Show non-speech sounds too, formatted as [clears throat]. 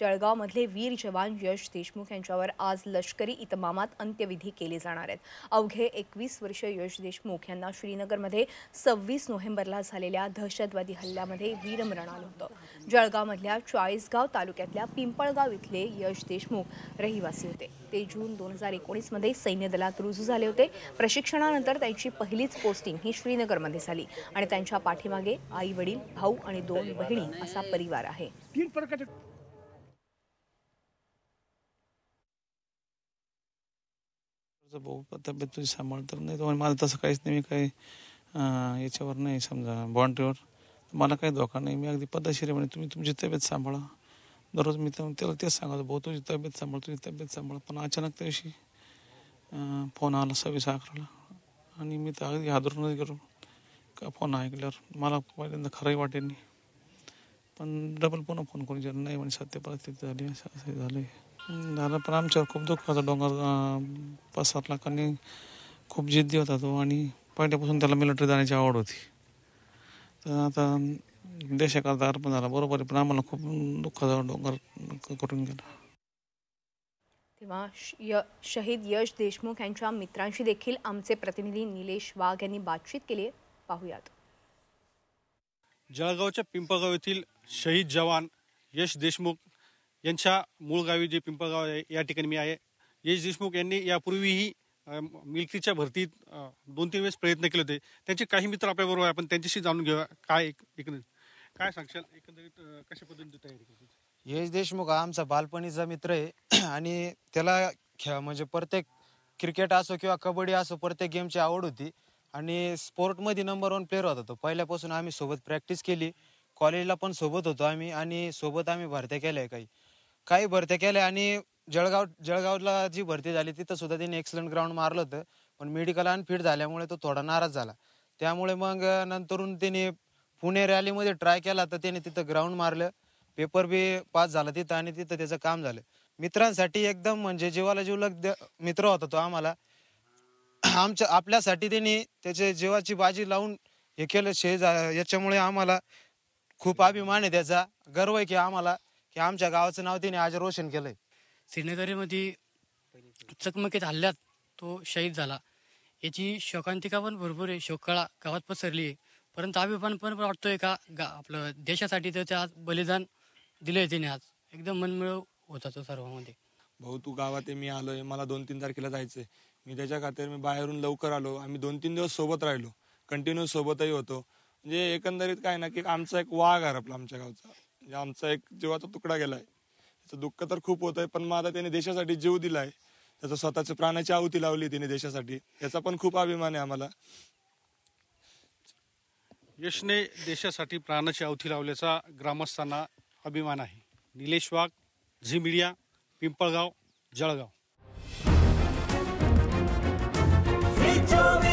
जळगावमधले वीर जवान यश देशमुख यांच्यावर आज लष्करी इतमामात अंत्यविधी केले जाणार आहेत अवघे एकवीस वर्ष यश देशमुख यांना श्रीनगरमध्ये सव्वीस नोव्हेंबरला झालेल्या दहशतवादी हल्ल्यामध्ये वीरमरण आलं होतं जळगावमधल्या चाळीसगाव तालुक्यातल्या पिंपळगाव इथले यश देशमुख रहिवासी होते ते जून दोन हजार एकोणीसमध्ये सैन्य दलात रुजू झाले होते प्रशिक्षणानंतर त्यांची पहिलीच पोस्टिंग ही श्रीनगरमध्ये झाली आणि त्यांच्या पाठीमागे आई वडील भाऊ आणि दोन बहिणी असा परिवार आहे भाऊ तब्येत तुझी सांभाळ तर नाही तर माझं तसं काहीच नाही मी काही याच्यावर नाही समजा बाउंड्रीवर मला काही धोका नाही मी अगदी पद्धतशीर म्हणे तुम्ही तुमची तब्येत सांभाळा दररोज मी त्याला तेच सांगायचं भाऊ तुझी तब्येत सांभाळ तुझी तब्येत सांभाळ पण अचानक त्या फोन आला सव्वीस अकराला आणि मी तर अगदी हादरूनच गेलो का फोन ऐकल्यावर मला पहिल्यांदा खरंही वाटेल नाही पण डबल पुन्हा फोन करून नाही म्हणजे सत्य परिस्थिती झाली असं असं झालं झालं पण आमच्यावर खूप दुःखाचा डोंगर पसरला कारण खूप जिद्दी होता तो आणि पहिल्यापासून त्याला मिलिटरी जाण्याची आवड होती तर आता देशाकरता अर्पण झाला बरोबर आहे पण आम्हाला खूप दुःखाचा डोंगर करून गेला तेव्हा शहीद यश देशमुख यांच्या मित्रांशी देखील आमचे प्रतिनिधी निलेश वाघ यांनी बातचीत केली पाहूयात जळगावच्या पिंपळगाव येथील शहीद जवान यश देशमुख यांच्या मूळ गावी जे पिंपळगाव आहे या ठिकाणी मी आहे यश देशमुख यांनी यापूर्वीही मिल्कीच्या भरतीत दोन तीन वेळेस प्रयत्न केले होते त्यांचे काही मित्र आपल्याबरोबर आपण त्यांच्याशी जाणून घेऊया काय एकंदरीत काय सांगशाल एकंदरीत कशा पद्धतीने तयारी केली यश देशमुख हा आमचा बालपणीचा मित्र आहे [clears throat] आणि त्याला खेळ म्हणजे प्रत्येक क्रिकेट असो किंवा कबड्डी असो प्रत्येक गेमची आवड होती आणि स्पोर्टमध्ये नंबर वन प्लेअर होता तो पहिल्यापासून आम्ही सोबत प्रॅक्टिस केली कॉलेजला पण सोबत होतो आम्ही आणि सोबत आम्ही भरत्या केल्या काही काही भरत्या केल्या आणि जळगाव जळगावला जी भरती झाली तिथं सुद्धा त्यांनी एक्सलंट ग्राउंड मारलं होतं पण मेडिकल अनफिट झाल्यामुळे तो थोडा नाराज झाला त्यामुळे मग नंतरून त्यांनी पुणे रॅलीमध्ये ट्राय केला तर त्याने तिथं ग्राउंड मारलं पेपर बी पास झाला तिथं आणि तिथं त्याचं काम झालं मित्रांसाठी एकदम म्हणजे जीवाला जीवलग मित्र होता तो आम्हाला आमच्या आपल्यासाठी त्यांनी त्याचे जीवाची बाजी लावून हे केलं शे याच्यामुळे आम्हाला खूप अभिमान आहे त्याचा गर्व आहे की आम्हाला की आमच्या गावाचं नाव तिने आज रोशन केलंय श्रीनगरीमध्ये चकमकीत हल्ल्यात तो शहीद झाला याची शोकांतिका पण भरपूर आहे शोककळा गावात पसरली आहे परंतु अभिमान पण वाटतोय का गा आपलं देशासाठी तर त्या बलिदान दिलंय तिने आज एकदम मनमिळव होता तो सर्वांमध्ये भाऊ तू गावात मी आलोय मला दोन तीन तारखेला जायचंय मी त्याच्या खातीर मी बाहेरून लवकर आलो आम्ही दोन तीन दिवस सोबत राहिलो कंटिन्यू सोबतही होतो म्हणजे एकंदरीत काय ना की आमचा एक वाघ आपला आमच्या गावचा म्हणजे आमचा एक जीवाचा तुकडा गेलाय त्याचं दुःख तर खूप होत आहे पण मग आता त्याने देशासाठी जीव दिलाय त्याचा स्वतःच्या प्राण्याची आहुती लावली तिने देशासाठी याचा पण खूप अभिमान आहे आम्हाला यशने देशासाठी प्राणाची आहुती लावल्याचा ग्रामस्थांना अभिमान आहे निलेश वाघ झी मीडिया पिंपळगाव जळगाव